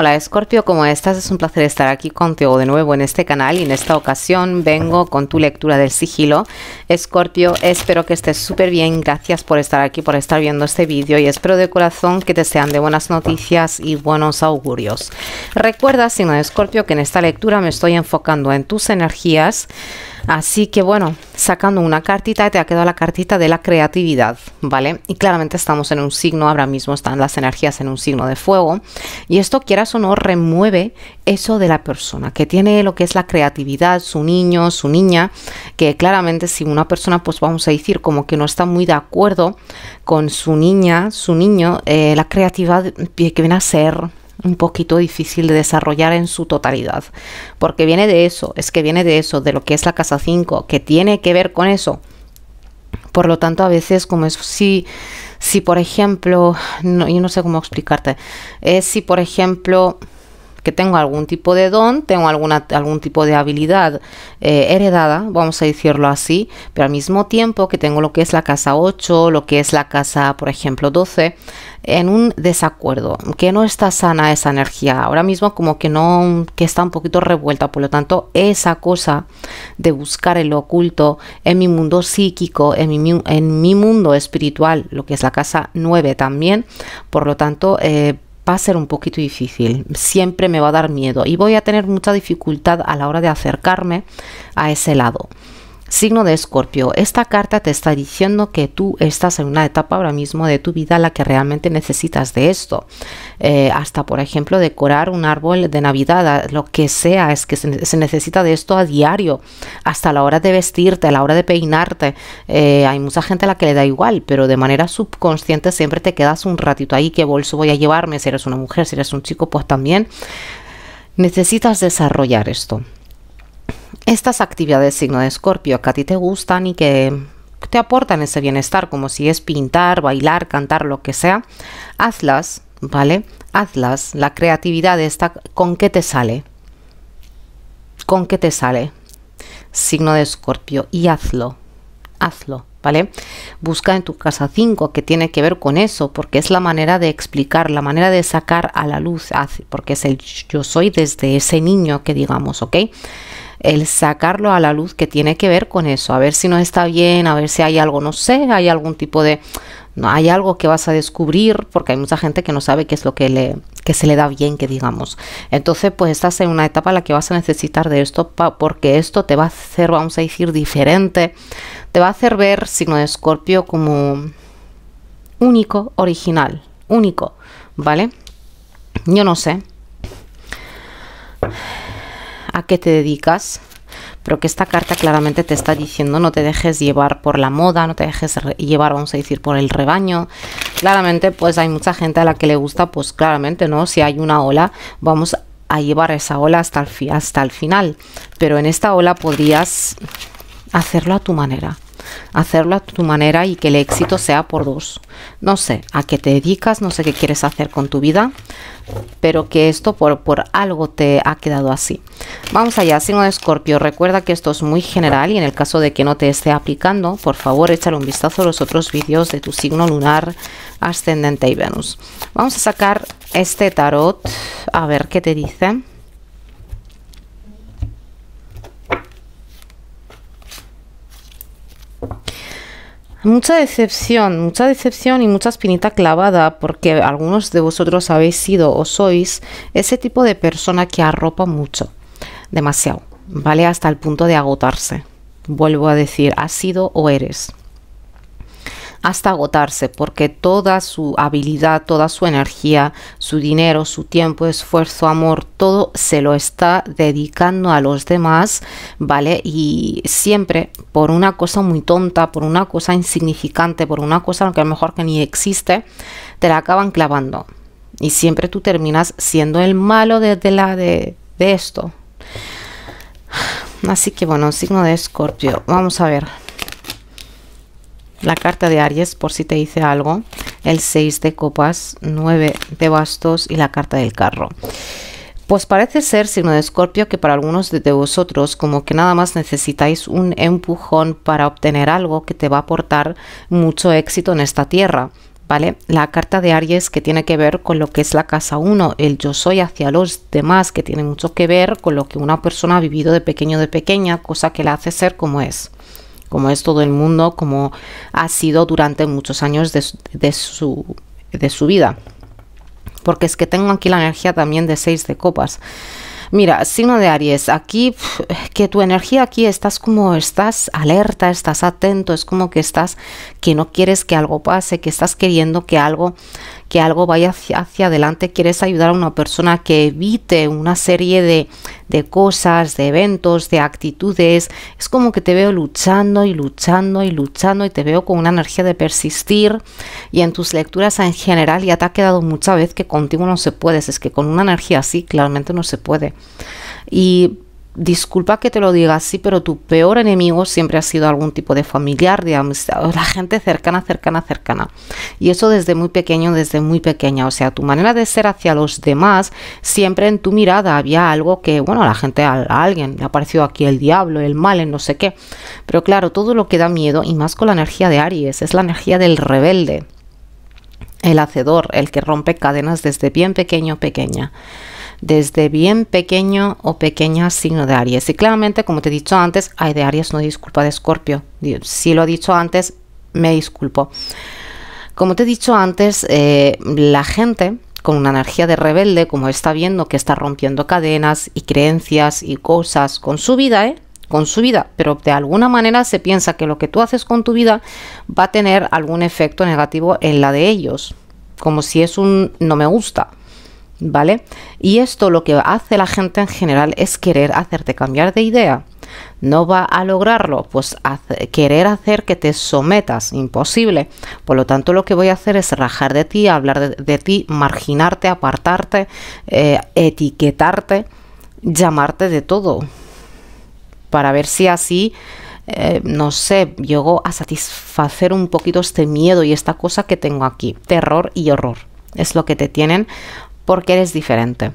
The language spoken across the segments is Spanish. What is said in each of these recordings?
Hola Scorpio, ¿cómo estás? Es un placer estar aquí contigo de nuevo en este canal y en esta ocasión vengo con tu lectura del sigilo. Scorpio, espero que estés súper bien, gracias por estar aquí, por estar viendo este vídeo y espero de corazón que te sean de buenas noticias y buenos augurios. Recuerda, signo de Scorpio, que en esta lectura me estoy enfocando en tus energías, Así que bueno, sacando una cartita, te ha quedado la cartita de la creatividad, ¿vale? Y claramente estamos en un signo, ahora mismo están las energías en un signo de fuego, y esto quieras o no remueve eso de la persona, que tiene lo que es la creatividad, su niño, su niña, que claramente si una persona, pues vamos a decir, como que no está muy de acuerdo con su niña, su niño, eh, la creatividad que viene a ser un poquito difícil de desarrollar en su totalidad, porque viene de eso, es que viene de eso, de lo que es la casa 5, que tiene que ver con eso. Por lo tanto, a veces como es si, si por ejemplo, yo no sé cómo explicarte, es si por ejemplo que tengo algún tipo de don, tengo alguna, algún tipo de habilidad eh, heredada, vamos a decirlo así, pero al mismo tiempo que tengo lo que es la casa 8, lo que es la casa, por ejemplo, 12, en un desacuerdo, que no está sana esa energía, ahora mismo como que no, que está un poquito revuelta, por lo tanto, esa cosa de buscar el oculto en mi mundo psíquico, en mi, en mi mundo espiritual, lo que es la casa 9 también, por lo tanto, eh, va a ser un poquito difícil, siempre me va a dar miedo y voy a tener mucha dificultad a la hora de acercarme a ese lado. Signo de Escorpio, esta carta te está diciendo que tú estás en una etapa ahora mismo de tu vida la que realmente necesitas de esto. Eh, hasta, por ejemplo, decorar un árbol de Navidad, lo que sea, es que se necesita de esto a diario hasta la hora de vestirte, a la hora de peinarte. Eh, hay mucha gente a la que le da igual, pero de manera subconsciente siempre te quedas un ratito ahí, qué bolso voy a llevarme, si eres una mujer, si eres un chico, pues también necesitas desarrollar esto. Estas actividades signo de escorpio que a ti te gustan y que te aportan ese bienestar, como si es pintar, bailar, cantar, lo que sea, hazlas, ¿vale? Hazlas. La creatividad está con qué te sale. ¿Con qué te sale? signo de escorpio y hazlo, hazlo, ¿vale? Busca en tu casa 5 que tiene que ver con eso, porque es la manera de explicar, la manera de sacar a la luz, porque es el yo soy desde ese niño que digamos, ¿ok? el sacarlo a la luz que tiene que ver con eso, a ver si no está bien, a ver si hay algo, no sé, hay algún tipo de, no, hay algo que vas a descubrir, porque hay mucha gente que no sabe qué es lo que, le, que se le da bien, que digamos. Entonces, pues estás en una etapa la que vas a necesitar de esto, porque esto te va a hacer, vamos a decir, diferente, te va a hacer ver si no escorpio como único, original, único, ¿vale? Yo no sé a qué te dedicas, pero que esta carta claramente te está diciendo no te dejes llevar por la moda, no te dejes llevar, vamos a decir, por el rebaño. Claramente, pues hay mucha gente a la que le gusta, pues claramente, ¿no? Si hay una ola, vamos a llevar esa ola hasta el, hasta el final. Pero en esta ola podrías hacerlo a tu manera hacerlo a tu manera y que el éxito sea por dos. No sé a qué te dedicas, no sé qué quieres hacer con tu vida, pero que esto por, algo te ha quedado así. Vamos allá, signo de escorpio. Recuerda que esto es muy general y en el caso de que no te esté aplicando, por favor échale un vistazo a los otros vídeos de tu signo lunar, ascendente y Venus. Vamos a sacar este tarot, a ver qué te dice. Mucha decepción, mucha decepción y mucha espinita clavada porque algunos de vosotros habéis sido o sois ese tipo de persona que arropa mucho, demasiado, ¿vale? Hasta el punto de agotarse. Vuelvo a decir, has sido o eres hasta agotarse, porque toda su habilidad, toda su energía, su dinero, su tiempo, esfuerzo, amor, todo se lo está dedicando a los demás, ¿vale? Y siempre por una cosa muy tonta, por una cosa insignificante, por una cosa que a lo mejor que ni existe, te la acaban clavando. Y siempre tú terminas siendo el malo desde la de, de esto. Así que bueno, signo de escorpio. Vamos a ver la carta de Aries, por si te dice algo, el 6 de copas, 9 de bastos y la carta del carro. Pues parece ser, signo de escorpio, que para algunos de vosotros como que nada más necesitáis un empujón para obtener algo que te va a aportar mucho éxito en esta tierra. ¿Vale? La carta de Aries que tiene que ver con lo que es la casa 1, el yo soy hacia los demás, que tiene mucho que ver con lo que una persona ha vivido de pequeño de pequeña, cosa que la hace ser como es como es todo el mundo, como ha sido durante muchos años de, su, vida. Porque es que tengo aquí la energía también de seis de copas. Mira, signo de Aries, aquí que tu energía aquí estás como estás alerta, estás atento, es como que estás que no quieres que algo pase, que estás queriendo que algo que algo vaya hacia, adelante, quieres ayudar a una persona que evite una serie de, de cosas, de eventos, de actitudes, es como que te veo luchando y luchando y luchando y te veo con una energía de persistir y en tus lecturas en general ya te ha quedado mucha vez que contigo no se puede, es que con una energía así claramente no se puede. Y disculpa que te lo diga así, pero tu peor enemigo siempre ha sido algún tipo de familiar, de amistad, la gente cercana, cercana, cercana. Y eso desde muy pequeño, desde muy pequeña. O sea, tu manera de ser hacia los demás, siempre en tu mirada había algo que, bueno, la gente, a, alguien, le ha parecido aquí el diablo, el mal, el no sé qué. Pero claro, todo lo que da miedo, y más con la energía de Aries, es la energía del rebelde, el hacedor, el que rompe cadenas desde bien pequeño, pequeña desde bien pequeño o pequeña signo de Aries. Y claramente, como te he dicho antes, hay de Aries, no disculpa de Escorpio. Si lo he dicho antes, me disculpo. Como te he dicho antes, eh, la gente con una energía de rebelde, como está viendo que está rompiendo cadenas y creencias y cosas con su vida, ¿eh? con su vida, pero de alguna manera se piensa que lo que tú haces con tu vida va a tener algún efecto negativo en la de ellos, como si es un no me gusta, ¿vale? Y esto lo que hace la gente en general es querer hacerte cambiar de idea. No va a lograrlo, pues querer hacer que te sometas, imposible. Por lo tanto, lo que voy a hacer es rajar de ti, hablar de, ti, marginarte, apartarte, eh, etiquetarte, llamarte de todo, para ver si así eh, no sé, llego a satisfacer un poquito este miedo y esta cosa que tengo aquí. Terror y horror. Es lo que te tienen porque eres diferente.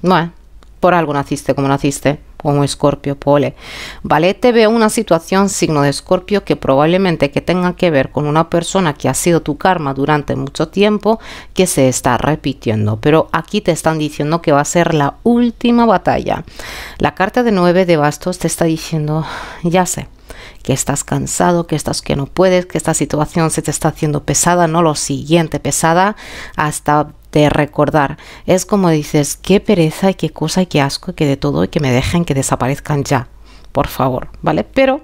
no por algo naciste como naciste, como Escorpio, Pole. Vale, te veo una situación signo de Escorpio que probablemente que tenga que ver con una persona que ha sido tu karma durante mucho tiempo que se está repitiendo, pero aquí te están diciendo que va a ser la última batalla. La carta de 9 de bastos te está diciendo, ya sé, que estás cansado, que estás que no puedes, que esta situación se te está haciendo pesada, no lo siguiente pesada, hasta de recordar. Es como dices, qué pereza y qué cosa y qué asco y que de todo y que me dejen que desaparezcan ya, por favor, ¿vale? Pero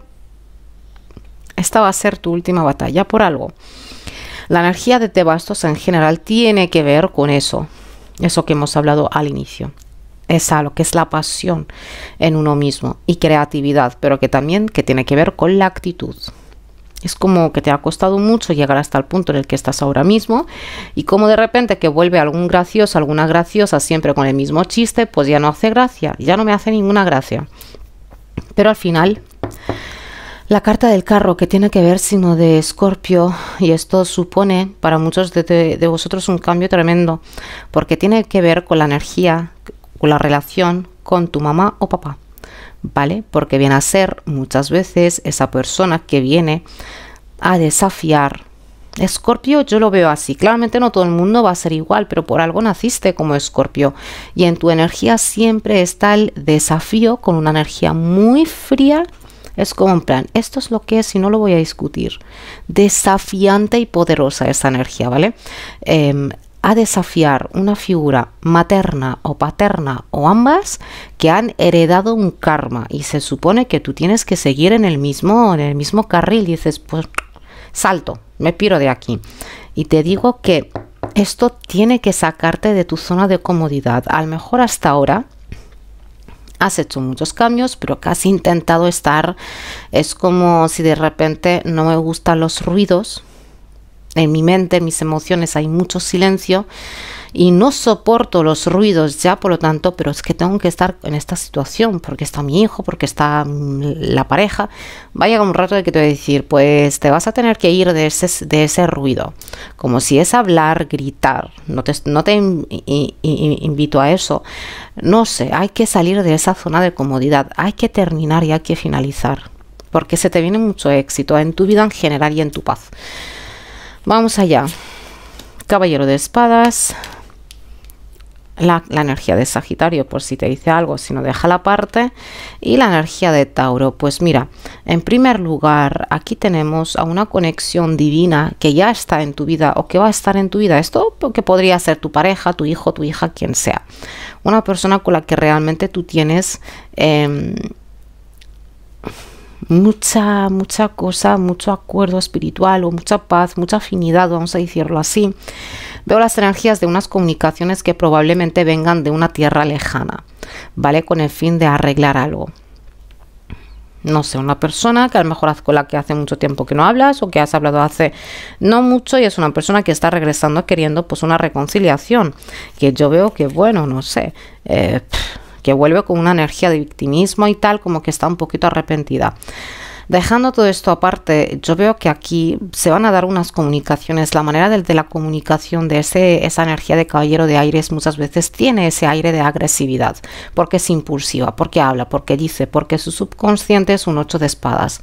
esta va a ser tu última batalla por algo. La energía de bastos en general tiene que ver con eso, eso que hemos hablado al inicio. Es algo que es la pasión en uno mismo y creatividad, pero que también que tiene que ver con la actitud. Es como que te ha costado mucho llegar hasta el punto en el que estás ahora mismo y como de repente que vuelve algún gracioso, alguna graciosa siempre con el mismo chiste, pues ya no hace gracia, ya no me hace ninguna gracia. Pero al final, la carta del carro que tiene que ver sino de Escorpio y esto supone para muchos de, de vosotros un cambio tremendo porque tiene que ver con la energía, con la relación con tu mamá o papá. ¿vale? Porque viene a ser muchas veces esa persona que viene a desafiar. Escorpio yo lo veo así, claramente no todo el mundo va a ser igual, pero por algo naciste como Escorpio y en tu energía siempre está el desafío con una energía muy fría es como en plan, esto es lo que es y no lo voy a discutir. Desafiante y poderosa esa energía, ¿vale? Em, a desafiar una figura materna o paterna o ambas que han heredado un karma y se supone que tú tienes que seguir en el mismo en el mismo carril y dices pues salto, me piro de aquí. Y te digo que esto tiene que sacarte de tu zona de comodidad. al mejor hasta ahora has hecho muchos cambios, pero casi intentado estar es como si de repente no me gustan los ruidos, en mi mente, en mis emociones hay mucho silencio y no soporto los ruidos ya, por lo tanto, pero es que tengo que estar en esta situación porque está mi hijo, porque está mm, la pareja. Vaya un rato de que te voy a decir, pues te vas a tener que ir de ese, de ese ruido. Como si es hablar, gritar. No te, no te invito a eso. No sé, hay que salir de esa zona de comodidad. Hay que terminar y hay que finalizar. Porque se te viene mucho éxito en tu vida en general y en tu paz. Vamos allá. Caballero de espadas. La, energía de Sagitario, por si te dice algo, si no deja la parte, y la energía de Tauro. Pues mira, en primer lugar, aquí tenemos a una conexión divina que ya está en tu vida o que va a estar en tu vida. Esto que podría ser tu pareja, tu hijo, tu hija, quien sea. Una persona con la que realmente tú tienes... Em, mucha, mucha cosa, mucho acuerdo espiritual o mucha paz, mucha afinidad, vamos a decirlo así. Veo las energías de unas comunicaciones que probablemente vengan de una tierra lejana, ¿vale? Con el fin de arreglar algo. No sé, una persona que a lo mejor con la que hace mucho tiempo que no hablas o que has hablado hace no mucho y es una persona que está regresando queriendo pues una reconciliación. Que yo veo que, bueno, no sé, eh, que vuelve con una energía de victimismo y tal, como que está un poquito arrepentida. Dejando todo esto aparte, yo veo que aquí se van a dar unas comunicaciones. La manera de, la comunicación de ese, esa energía de caballero de aires muchas veces tiene ese aire de agresividad, porque es impulsiva, porque habla, porque dice, porque su subconsciente es un ocho de espadas.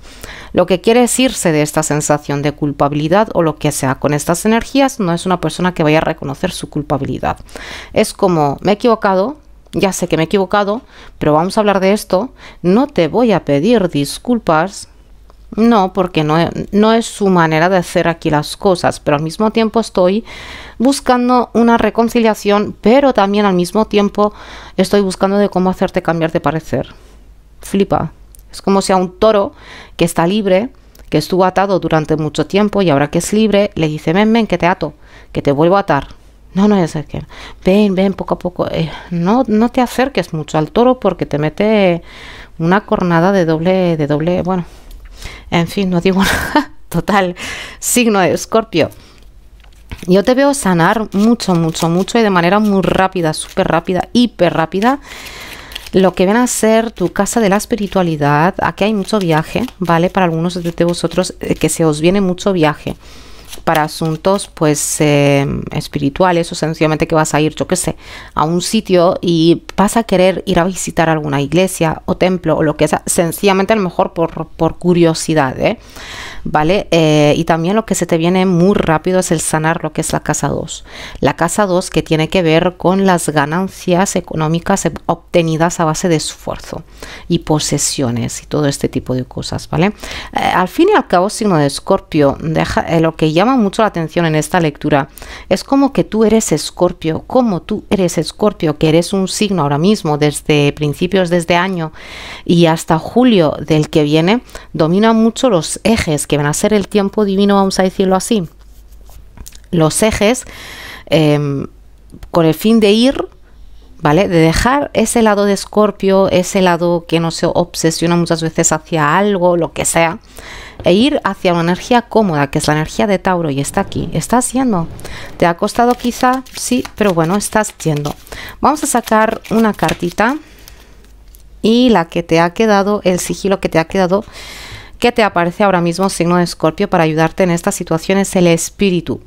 Lo que quiere es irse de esta sensación de culpabilidad o lo que sea. Con estas energías no es una persona que vaya a reconocer su culpabilidad. Es como, me he equivocado, ya sé que me he equivocado, pero vamos a hablar de esto. No te voy a pedir disculpas. No, porque no, no es su manera de hacer aquí las cosas, pero al mismo tiempo estoy buscando una reconciliación, pero también al mismo tiempo estoy buscando de cómo hacerte cambiar de parecer. Flipa. Es como si a un toro que está libre, que estuvo atado durante mucho tiempo y ahora que es libre, le dice, men, men, que te ato, que te vuelvo a atar. No, no es que Ven, ven, poco a poco. Eh, no, no te acerques mucho al toro porque te mete una cornada de doble, de doble. Bueno, en fin, no digo nada. Total, signo de escorpio. Yo te veo sanar mucho, mucho, mucho y de manera muy rápida, súper rápida, hiper rápida. Lo que ven a ser tu casa de la espiritualidad. Aquí hay mucho viaje, ¿vale? Para algunos de, vosotros eh, que se os viene mucho viaje para asuntos pues em, espirituales o sencillamente que vas a ir, yo qué sé, a un sitio y vas a querer ir a visitar alguna iglesia o templo o lo que sea, sencillamente a lo mejor por, curiosidad, ¿eh? ¿vale? Eh, y también lo que se te viene muy rápido es el sanar lo que es la casa 2. La casa 2 que tiene que ver con las ganancias económicas obtenidas a base de esfuerzo y posesiones y todo este tipo de cosas, ¿vale? Eh, al fin y al cabo, signo de escorpio, deja lo que ya llama mucho la atención en esta lectura. Es como que tú eres escorpio, como tú eres escorpio, que eres un signo ahora mismo desde principios de este año y hasta julio del que viene, domina mucho los ejes, que van a ser el tiempo divino, vamos a decirlo así. Los ejes em, con el fin de ir ¿vale? De dejar ese lado de escorpio, ese lado que no se obsesiona muchas veces hacia algo, lo que sea, e ir hacia una energía cómoda, que es la energía de Tauro, y está aquí, estás yendo. ¿Te ha costado quizá? Sí, pero bueno, estás yendo. Vamos a sacar una cartita y la que te ha quedado, el sigilo que te ha quedado Qué te aparece ahora mismo signo de escorpio para ayudarte en esta situación es el espíritu.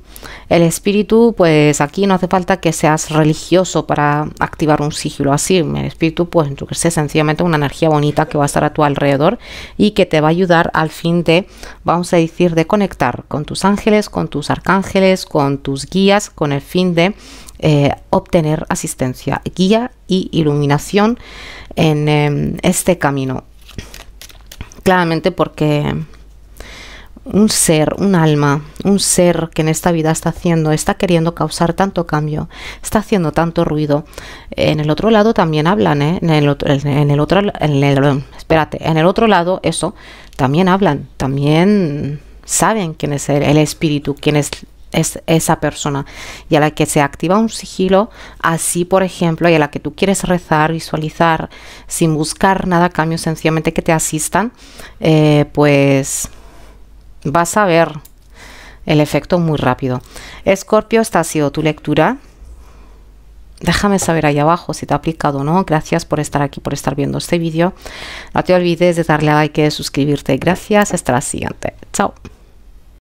El espíritu, pues aquí no hace falta que seas religioso para activar un sigilo así. El espíritu, pues yo que sencillamente una energía bonita que va a estar a tu alrededor y que te va a ayudar al fin de, vamos a decir, de conectar con tus ángeles, con tus arcángeles, con tus guías, con el fin de eh, obtener asistencia, guía y iluminación en em, este camino claramente porque un ser, un alma, un ser que en esta vida está haciendo, está queriendo causar tanto cambio, está haciendo tanto ruido. En el otro lado también hablan, ¿eh? en, el otro, en el otro, en el, espérate, en el otro lado eso también hablan, también saben quién es el espíritu, quién es es esa persona y a la que se activa un sigilo, así por ejemplo, y a la que tú quieres rezar, visualizar, sin buscar nada cambio, sencillamente que te asistan, eh, pues vas a ver el efecto muy rápido. Escorpio, esta ha sido tu lectura. Déjame saber ahí abajo si te ha aplicado o no. Gracias por estar aquí, por estar viendo este vídeo. No te olvides de darle a like, de suscribirte. Gracias. Hasta la siguiente. Chao.